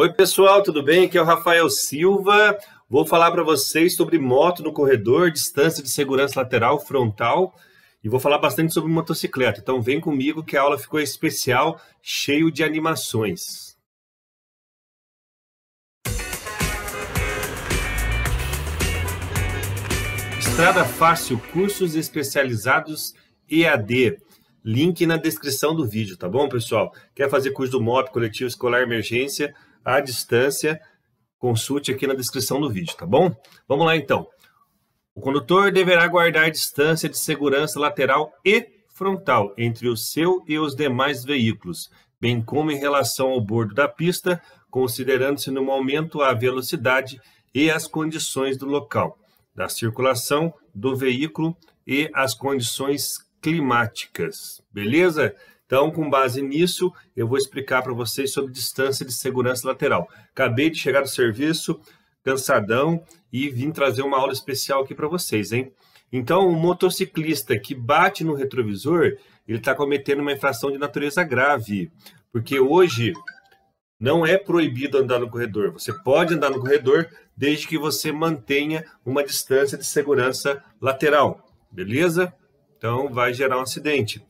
Oi, pessoal, tudo bem? Aqui é o Rafael Silva. Vou falar para vocês sobre moto no corredor, distância de segurança lateral, frontal e vou falar bastante sobre motocicleta. Então, vem comigo que a aula ficou especial, cheio de animações. Estrada Fácil, cursos especializados EAD. Link na descrição do vídeo, tá bom, pessoal? Quer fazer curso do MOP, coletivo escolar emergência? à distância, consulte aqui na descrição do vídeo, tá bom? Vamos lá então. O condutor deverá guardar distância de segurança lateral e frontal entre o seu e os demais veículos, bem como em relação ao bordo da pista, considerando-se no momento a velocidade e as condições do local, da circulação do veículo e as condições climáticas. Beleza? Então, com base nisso, eu vou explicar para vocês sobre distância de segurança lateral. Acabei de chegar do serviço, cansadão, e vim trazer uma aula especial aqui para vocês, hein? Então, o um motociclista que bate no retrovisor, ele está cometendo uma infração de natureza grave, porque hoje não é proibido andar no corredor. Você pode andar no corredor desde que você mantenha uma distância de segurança lateral, beleza? Então, vai gerar um acidente.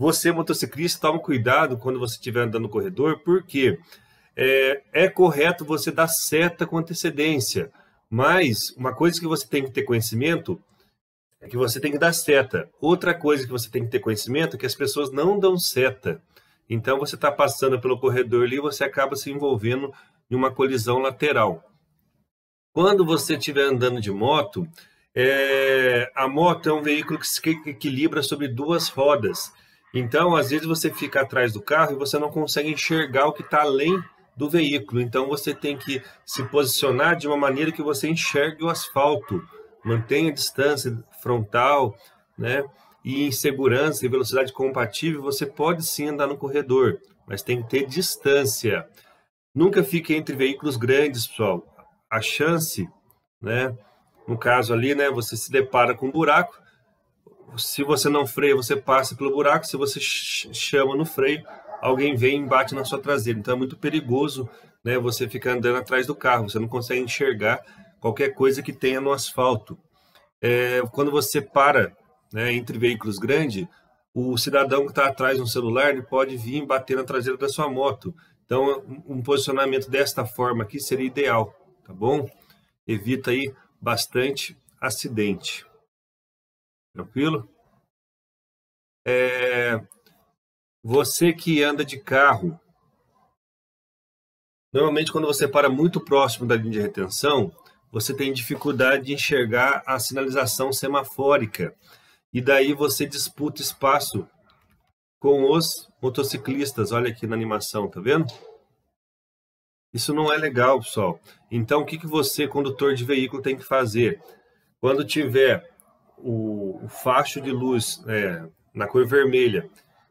Você, motociclista, tome cuidado quando você estiver andando no corredor, porque é, é correto você dar seta com antecedência. Mas uma coisa que você tem que ter conhecimento é que você tem que dar seta. Outra coisa que você tem que ter conhecimento é que as pessoas não dão seta. Então você está passando pelo corredor ali e você acaba se envolvendo em uma colisão lateral. Quando você estiver andando de moto, é... a moto é um veículo que se equilibra sobre duas rodas. Então, às vezes você fica atrás do carro e você não consegue enxergar o que está além do veículo. Então, você tem que se posicionar de uma maneira que você enxergue o asfalto, mantenha a distância frontal, né? E em segurança e velocidade compatível, você pode sim andar no corredor, mas tem que ter distância. Nunca fique entre veículos grandes, pessoal. A chance, né? No caso ali, né? Você se depara com um buraco, se você não freia, você passa pelo buraco. Se você chama no freio, alguém vem e bate na sua traseira. Então é muito perigoso né, você ficar andando atrás do carro. Você não consegue enxergar qualquer coisa que tenha no asfalto. É, quando você para né, entre veículos grandes, o cidadão que está atrás no celular ele pode vir bater na traseira da sua moto. Então, um posicionamento desta forma aqui seria ideal, tá bom? Evita aí bastante acidente. Tranquilo? É, você que anda de carro, normalmente quando você para muito próximo da linha de retenção, você tem dificuldade de enxergar a sinalização semafórica e daí você disputa espaço com os motociclistas. Olha aqui na animação, tá vendo? Isso não é legal, pessoal. Então, o que, que você, condutor de veículo, tem que fazer? Quando tiver o, o facho de luz é, na cor vermelha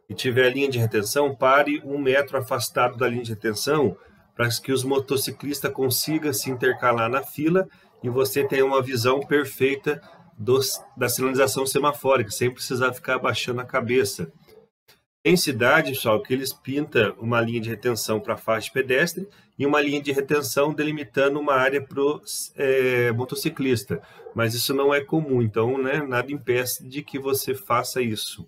e tiver a linha de retenção, pare um metro afastado da linha de retenção para que os motociclistas consigam se intercalar na fila e você tenha uma visão perfeita dos, da sinalização semafórica, sem precisar ficar abaixando a cabeça. Em cidade, só que eles pintam uma linha de retenção para a faixa pedestre e uma linha de retenção delimitando uma área para o é, motociclista. Mas isso não é comum, então né, nada impede de que você faça isso.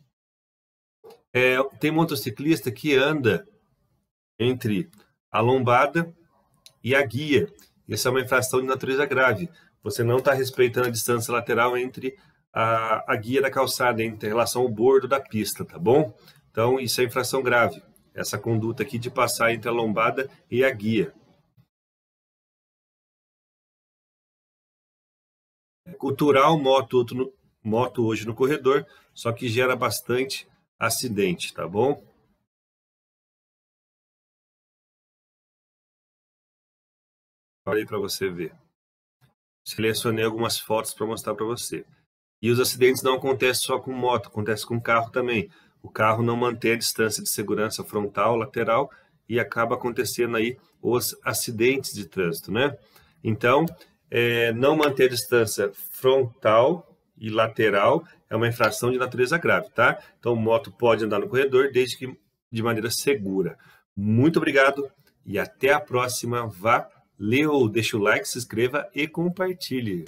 É, tem motociclista que anda entre a lombada e a guia. Essa é uma infração de natureza grave. Você não está respeitando a distância lateral entre a, a guia da calçada, em relação ao bordo da pista, tá bom? Então, isso é infração grave, essa conduta aqui de passar entre a lombada e a guia. É cultural, moto, moto hoje no corredor, só que gera bastante acidente, tá bom? Falei para você ver. Selecionei algumas fotos para mostrar para você. E os acidentes não acontecem só com moto, acontece com carro também o carro não mantém a distância de segurança frontal, lateral e acaba acontecendo aí os acidentes de trânsito, né? Então, é, não manter a distância frontal e lateral é uma infração de natureza grave, tá? Então, moto pode andar no corredor desde que de maneira segura. Muito obrigado e até a próxima. Valeu! Deixa o like, se inscreva e compartilhe.